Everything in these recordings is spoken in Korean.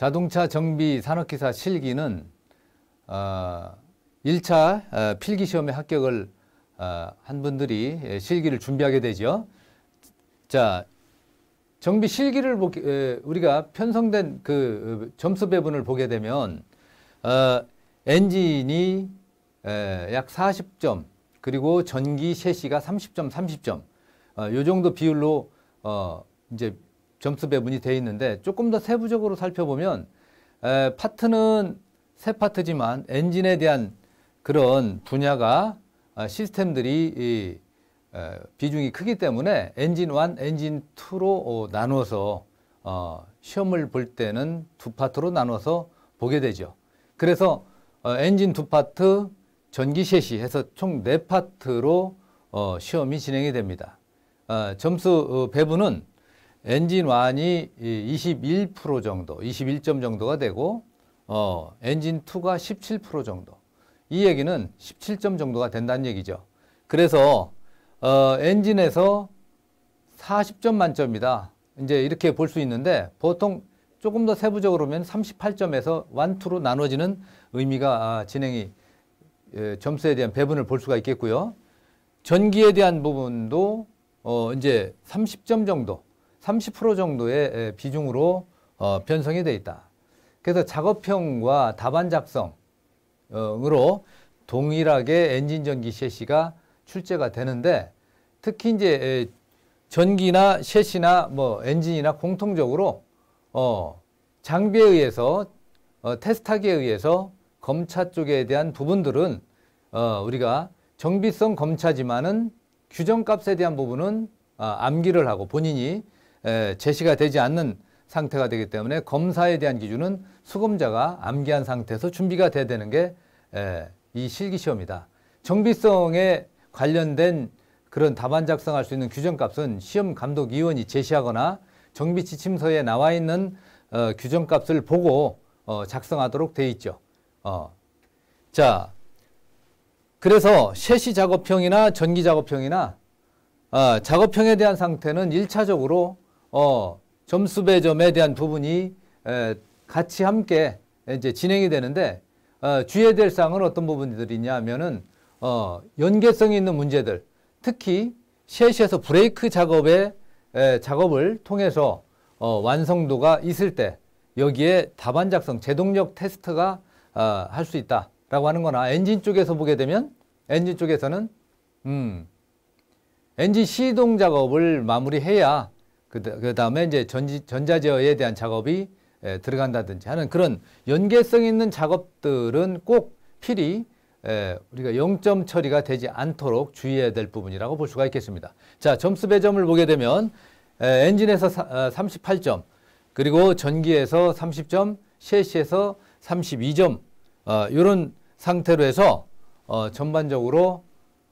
자동차 정비 산업기사 실기는 어, 1차 어, 필기 시험에 합격을 어, 한 분들이 예, 실기를 준비하게 되죠. 자, 정비 실기를 보기, 우리가 편성된 그 어, 점수 배분을 보게 되면 어, 엔진이 에, 약 40점 그리고 전기 셰시가 30점, 30점 어, 요 정도 비율로 어, 이제 점수 배분이 되어 있는데 조금 더 세부적으로 살펴보면 에, 파트는 세 파트지만 엔진에 대한 그런 분야가 아, 시스템들이 이, 에, 비중이 크기 때문에 엔진 1, 엔진 2로 어, 나눠서 어, 시험을 볼 때는 두 파트로 나눠서 보게 되죠. 그래서 어, 엔진 두 파트, 전기 셋이 해서 총 네 파트로 어, 시험이 진행이 됩니다. 어, 점수 어, 배분은 엔진완이 21% 정도, 21점 정도가 되고 어, 엔진2가 17% 정도. 이 얘기는 17점 정도가 된다는 얘기죠. 그래서 어, 엔진에서 40점 만점이다. 이제 이렇게 볼 수 있는데 보통 조금 더 세부적으로 보면 38점에서 완투로 나눠지는 의미가 아, 진행이 예, 점수에 대한 배분을 볼 수가 있겠고요. 전기에 대한 부분도 어, 이제 30점 정도 30% 정도의 비중으로 어, 변성이 되어 있다. 그래서 작업형과 답안 작성으로 동일하게 엔진 전기 셰시가 출제가 되는데 특히 이제 전기나 셰시나 뭐 엔진이나 공통적으로 어, 장비에 의해서 어, 테스트하기에 의해서 검차 쪽에 대한 부분들은 어, 우리가 정비성 검차지만은 규정값에 대한 부분은 어, 암기를 하고 본인이 제시가 되지 않는 상태가 되기 때문에 검사에 대한 기준은 수검자가 암기한 상태에서 준비가 돼야 되는 게 이 실기시험이다. 정비성에 관련된 그런 답안 작성할 수 있는 규정값은 시험감독위원이 제시하거나 정비지침서에 나와 있는 어, 규정값을 보고 어, 작성하도록 돼 있죠. 어. 자, 그래서 셰시 작업형이나 전기 작업형이나 어, 작업형에 대한 상태는 1차적으로 어, 점수 배점에 대한 부분이 에, 같이 함께 이제 진행이 되는데 어, 주의될 사항은 어떤 부분들이냐 하면은 어, 연계성이 있는 문제들 특히 셋에서 브레이크 작업의 작업을 통해서 어, 완성도가 있을 때 여기에 답안 작성, 제동력 테스트가 어, 아, 할수 있다라고 하는 거나 엔진 쪽에서 보게 되면 엔진 쪽에서는 음, 엔진 시동 작업을 마무리해야 그 다음에 이제 전지, 전자제어에 대한 작업이 에, 예, 들어간다든지 하는 그런 연계성 있는 작업들은 꼭 필히 에, 예, 우리가 영점 처리가 되지 않도록 주의해야 될 부분이라고 볼 수가 있겠습니다. 자, 점수 배점을 보게 되면 에, 예, 엔진에서 사, 어, 38점, 그리고 전기에서 30점, 셰시에서 32점 어, 이런 상태로 해서 어, 전반적으로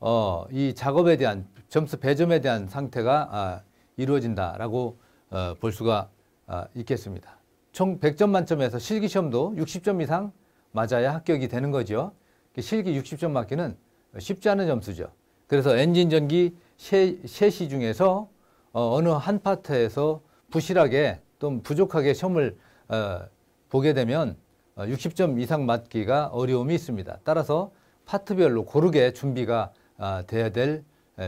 어, 이 작업에 대한 점수 배점에 대한 상태가 아, 이루어진다라고 어, 볼 수가 어, 있겠습니다. 총 100점 만점에서 실기 시험도 60점 이상 맞아야 합격이 되는 거죠. 실기 60점 맞기는 쉽지 않은 점수죠. 그래서 엔진 전기 세, 세시 중에서 어, 어느 한 파트에서 부실하게 또 부족하게 시험을 어, 보게 되면 60점 어, 이상 맞기가 어려움이 있습니다. 따라서 파트별로 고르게 준비가 아, 돼야 될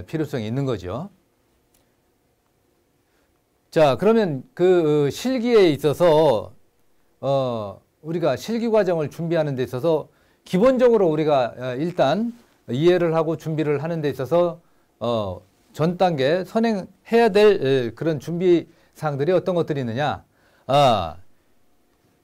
필요성이 있는 거죠. 자, 그러면 그 어, 실기에 있어서 어, 우리가 실기 과정을 준비하는 데 있어서 기본적으로 우리가 어, 일단 이해를 하고 준비를 하는 데 있어서 어, 전 단계 선행해야 될 어, 그런 준비 사항들이 어떤 것들이 있느냐? 아,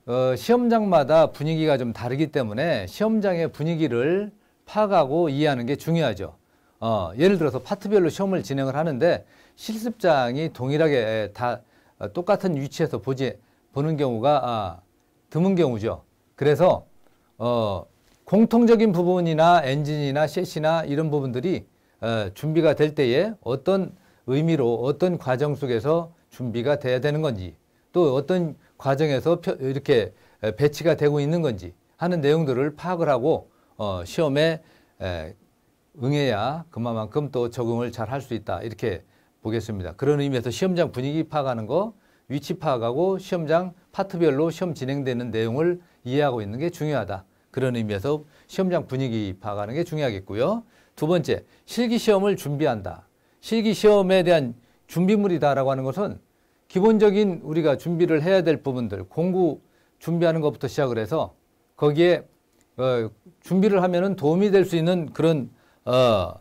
어, 시험장마다 분위기가 좀 다르기 때문에 시험장의 분위기를 파악하고 이해하는 게 중요하죠. 어, 예를 들어서 파트별로 시험을 진행을 하는데 실습장이 동일하게 예, 다 어, 똑같은 위치에서 보지 보는 경우가 아, 드문 경우죠. 그래서 어, 공통적인 부분이나 엔진이나 셋이나 이런 부분들이 어, 준비가 될 때에 어떤 의미로 어떤 과정 속에서 준비가 돼야 되는 건지 또 어떤 과정에서 이렇게 배치가 되고 있는 건지 하는 내용들을 파악을 하고 어, 시험에 에, 응해야 그만큼 또 적응을 잘 할 수 있다 이렇게 보겠습니다. 그런 의미에서 시험장 분위기 파악하는 거, 위치 파악하고 시험장 파트별로 시험 진행되는 내용을 이해하고 있는 게 중요하다. 그런 의미에서 시험장 분위기 파악하는 게 중요하겠고요. 두 번째, 실기시험을 준비한다. 실기시험에 대한 준비물이다라고 하는 것은 기본적인 우리가 준비를 해야 될 부분들, 공구 준비하는 것부터 시작을 해서 거기에 어, 준비를 하면은 도움이 될 수 있는 그런 어,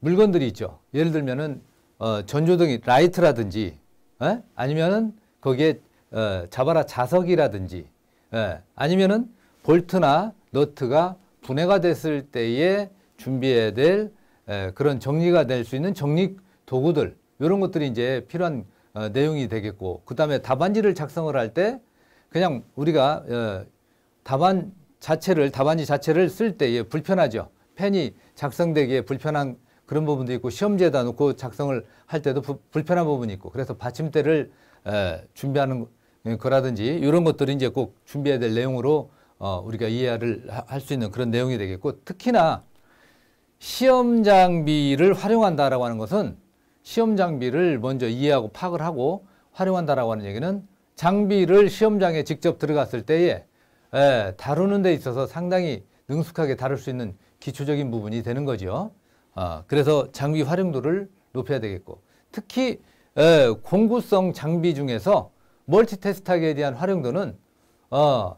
물건들이 있죠. 예를 들면은 어, 전조등이 라이트라든지 에? 어? 아니면은 거기에 어, 자바라 자석이라든지 에? 예, 아니면은 볼트나 너트가 분해가 됐을 때에 준비해야 될 에, 예, 그런 정리가 될 수 있는 정리 도구들 이런 것들이 이제 필요한 어, 내용이 되겠고 그 다음에 답안지를 작성을 할 때 그냥 우리가 어, 답안 자체를 답안지 자체를 쓸 때에 불편하죠 펜이 작성되기에 불편한 그런 부분도 있고 시험지에다 놓고 작성을 할 때도 부, 불편한 부분이 있고 그래서 받침대를 에, 준비하는 거라든지 이런 것들이 이제 꼭 준비해야 될 내용으로 어, 우리가 이해를 할 수 있는 그런 내용이 되겠고 특히나 시험 장비를 활용한다라고 하는 것은 시험 장비를 먼저 이해하고 파악을 하고 활용한다라고 하는 얘기는 장비를 시험장에 직접 들어갔을 때에 에, 다루는 데 있어서 상당히 능숙하게 다룰 수 있는 기초적인 부분이 되는 거죠. 어, 그래서 장비 활용도를 높여야 되겠고 특히 에, 공구성 장비 중에서 멀티테스트하기에 대한 활용도는 어,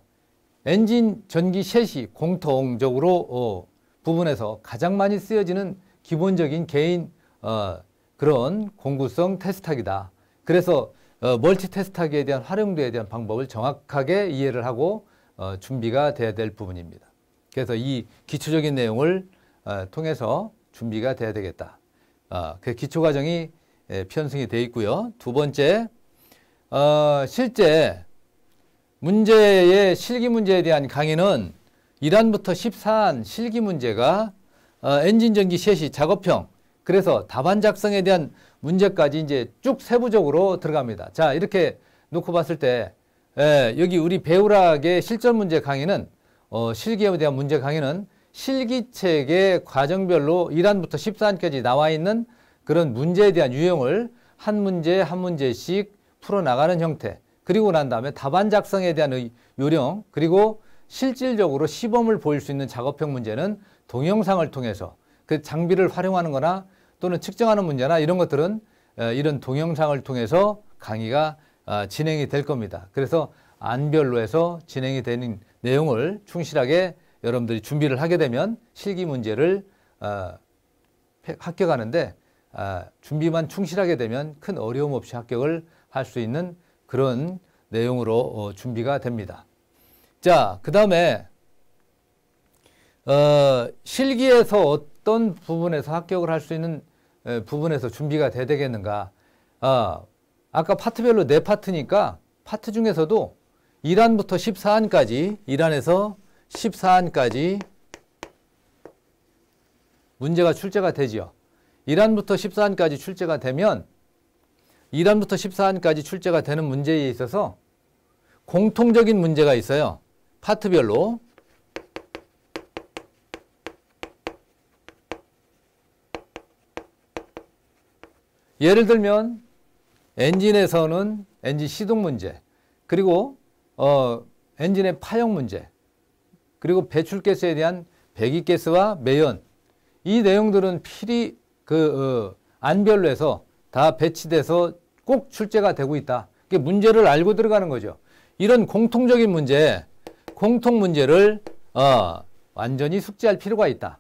엔진 전기 셋이 공통적으로 어, 부분에서 가장 많이 쓰여지는 기본적인 개인 어, 그런 공구성 테스트하기다. 그래서 어, 멀티테스트하기에 대한 활용도에 대한 방법을 정확하게 이해를 하고 어, 준비가 돼야 될 부분입니다. 그래서 이 기초적인 내용을 어, 통해서 준비가 돼야 되겠다. 아, 그 기초 과정이 예, 편승이 돼 있고요. 두 번째, 어, 실제 문제의 실기 문제에 대한 강의는 1안부터 14안 실기 문제가 어, 엔진 전기 셋이 작업형 그래서 답안 작성에 대한 문제까지 이제 쭉 세부적으로 들어갑니다. 자 이렇게 놓고 봤을 때 에, 예, 여기 우리 배우락의 실전 문제 강의는 어, 실기에 대한 문제 강의는 실기책의 과정별로 1안부터 14안까지 나와 있는 그런 문제에 대한 유형을 한 문제 한 문제씩 풀어나가는 형태 그리고 난 다음에 답안 작성에 대한 요령 그리고 실질적으로 시범을 보일 수 있는 작업형 문제는 동영상을 통해서 그 장비를 활용하는 거나 또는 측정하는 문제나 이런 것들은 어, 이런 동영상을 통해서 강의가 어, 진행이 될 겁니다. 그래서 안별로 해서 진행이 되는 내용을 충실하게 여러분들이 준비를 하게 되면 실기 문제를 어, 합격하는데 어, 아, 준비만 충실하게 되면 큰 어려움 없이 합격을 할 수 있는 그런 내용으로 어, 준비가 됩니다. 자, 그 다음에 어, 실기에서 어떤 부분에서 합격을 할 수 있는 에, 부분에서 준비가 돼야 되겠는가. 어, 아까 파트별로 네 파트니까 파트 중에서도 1안부터 14안까지 1안에서 14안까지 문제가 출제가 되지요. 1안부터 14안까지 출제가 되면 1안부터 14안까지 출제가 되는 문제에 있어서 공통적인 문제가 있어요. 파트별로. 예를 들면 엔진에서는 엔진 시동 문제, 그리고 어, 엔진의 파형 문제, 그리고 배출개스에 대한 배기개스와 매연 이 내용들은 필히 그 어, 안별로 해서 다 배치돼서 꼭 출제가 되고 있다. 그게 문제를 알고 들어가는 거죠. 이런 공통적인 문제, 공통 문제를 어, 완전히 숙지할 필요가 있다.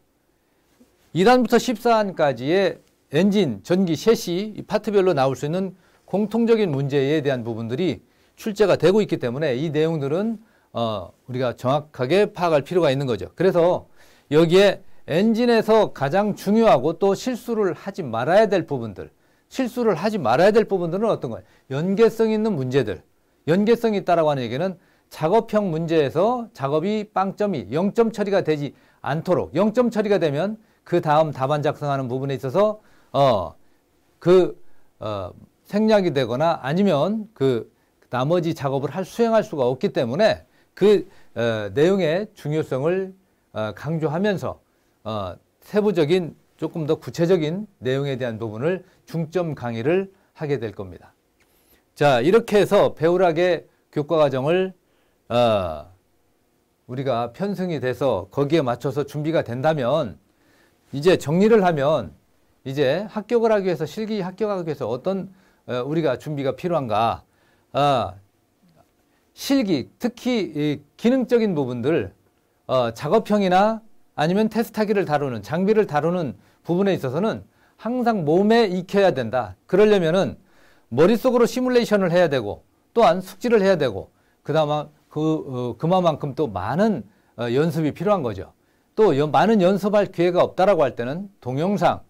2단부터 14안까지의 엔진, 전기, 셋이 파트별로 나올 수 있는 공통적인 문제에 대한 부분들이 출제가 되고 있기 때문에 이 내용들은 어, 우리가 정확하게 파악할 필요가 있는 거죠. 그래서 여기에 엔진에서 가장 중요하고 또 실수를 하지 말아야 될 부분들, 실수를 하지 말아야 될 부분들은 어떤 거예요? 연계성 있는 문제들. 연계성이 있다라고 하는 얘기는 작업형 문제에서 작업이 빵점이 0점 처리가 되지 않도록 0점 처리가 되면 그 다음 답안 작성하는 부분에 있어서 어, 그 어, 생략이 되거나 아니면 그 나머지 작업을 할 수행할 수가 없기 때문에 그 어, 내용의 중요성을 어, 강조하면서 어, 세부적인 조금 더 구체적인 내용에 대한 부분을 중점 강의를 하게 될 겁니다. 자 이렇게 해서 배우락의 교과과정을 어, 우리가 편승이 돼서 거기에 맞춰서 준비가 된다면 이제 정리를 하면 이제 합격을 하기 위해서 실기 합격하기 위해서 어떤 어, 우리가 준비가 필요한가 아, 실기, 특히 이 기능적인 부분들 어, 작업형이나 아니면 테스트하기를 다루는 장비를 다루는 부분에 있어서는 항상 몸에 익혀야 된다. 그러려면은 머릿속으로 시뮬레이션을 해야 되고 또한 숙지를 해야 되고 그나마 그 어, 그만큼 또 많은 어, 연습이 필요한 거죠. 또 여, 많은 연습할 기회가 없다라고 할 때는 동영상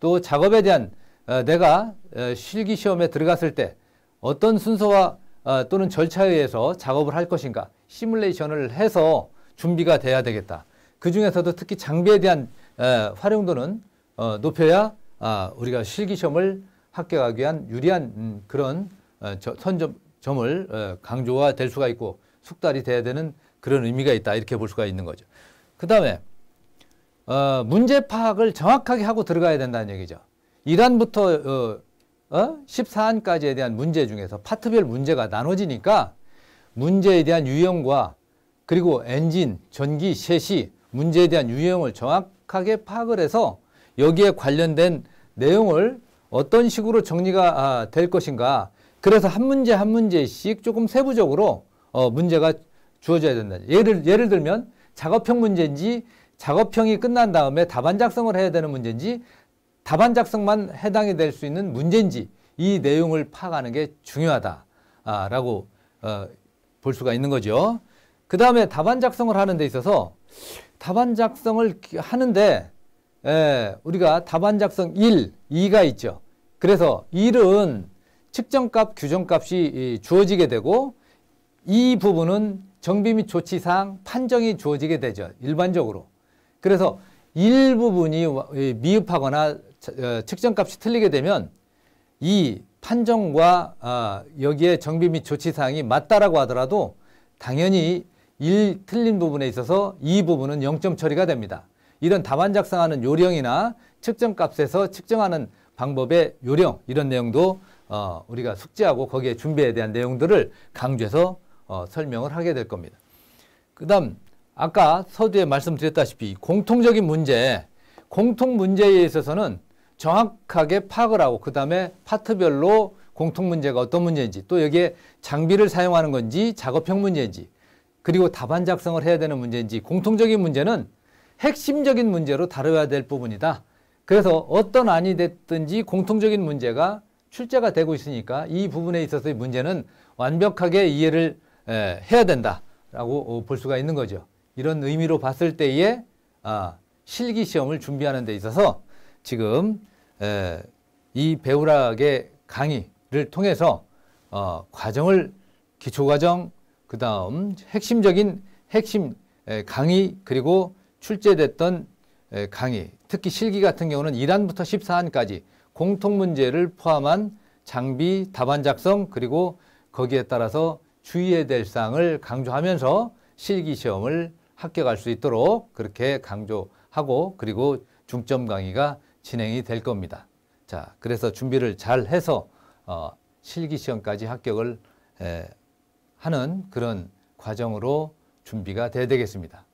또 작업에 대한 어, 내가 어, 실기 시험에 들어갔을 때 어떤 순서와 어, 또는 절차에 의해서 작업을 할 것인가 시뮬레이션을 해서 준비가 돼야 되겠다. 그 중에서도 특히 장비에 대한 어, 활용도는 어, 높여야 아, 우리가 실기시험을 합격하기 위한 유리한 음, 그런 선점을 점 강조가 될 수가 있고 숙달이 돼야 되는 그런 의미가 있다 이렇게 볼 수가 있는 거죠. 그 다음에 문제 파악을 정확하게 하고 들어가야 된다는 얘기죠. 이란부터 어? 14안까지에 대한 문제 중에서 파트별 문제가 나눠지니까 문제에 대한 유형과 그리고 엔진, 전기, 셋이 문제에 대한 유형을 정확하게 파악을 해서 여기에 관련된 내용을 어떤 식으로 정리가 아, 될 것인가 그래서 한 문제 한 문제씩 조금 세부적으로 어, 문제가 주어져야 된다. 예를, 예를 들면 작업형 문제인지 작업형이 끝난 다음에 답안 작성을 해야 되는 문제인지 답안 작성만 해당이 될 수 있는 문제인지 이 내용을 파악하는 게 중요하다라고 어, 볼 수가 있는 거죠. 그 다음에 답안 작성을 하는 데 있어서 답안 작성을 하는데 예, 우리가 답안 작성 1, 2가 있죠. 그래서 1은 측정값, 규정값이 주어지게 되고 이 부분은 정비 및 조치상 판정이 주어지게 되죠. 일반적으로. 그래서 일부분이 미흡하거나 어, 측정값이 틀리게 되면 이 판정과 아, 여기에 정비 및 조치사항이 맞다라고 하더라도 당연히 1 틀린 부분에 있어서 이 부분은 0점 처리가 됩니다. 이런 답안 작성하는 요령이나 측정값에서 측정하는 방법의 요령 이런 내용도 어, 우리가 숙지하고 거기에 준비에 대한 내용들을 강조해서 어, 설명을 하게 될 겁니다. 그 다음 아까 서두에 말씀드렸다시피 공통적인 문제, 공통 문제에 있어서는 정확하게 파악을 하고 그 다음에 파트별로 공통 문제가 어떤 문제인지 또 여기에 장비를 사용하는 건지 작업형 문제인지 그리고 답안 작성을 해야 되는 문제인지 공통적인 문제는 핵심적인 문제로 다뤄야 될 부분이다. 그래서 어떤 안이 됐든지 공통적인 문제가 출제가 되고 있으니까 이 부분에 있어서의 문제는 완벽하게 이해를 해야 된다라고 볼 수가 있는 거죠. 이런 의미로 봤을 때에 아, 실기 시험을 준비하는 데 있어서 지금 이 배우락의 강의를 통해서 어, 과정을 기초과정, 그 다음 핵심적인 핵심 강의 그리고 출제됐던 강의, 특히 실기 같은 경우는 1안부터 14안까지 공통 문제를 포함한 장비, 답안 작성 그리고 거기에 따라서 주의해야 될 사항을 강조하면서 실기 시험을 합격할 수 있도록 그렇게 강조하고 그리고 중점 강의가 진행이 될 겁니다. 자, 그래서 준비를 잘 해서 어, 실기 시험까지 합격을 에, 하는 그런 과정으로 준비가 돼야 되겠습니다.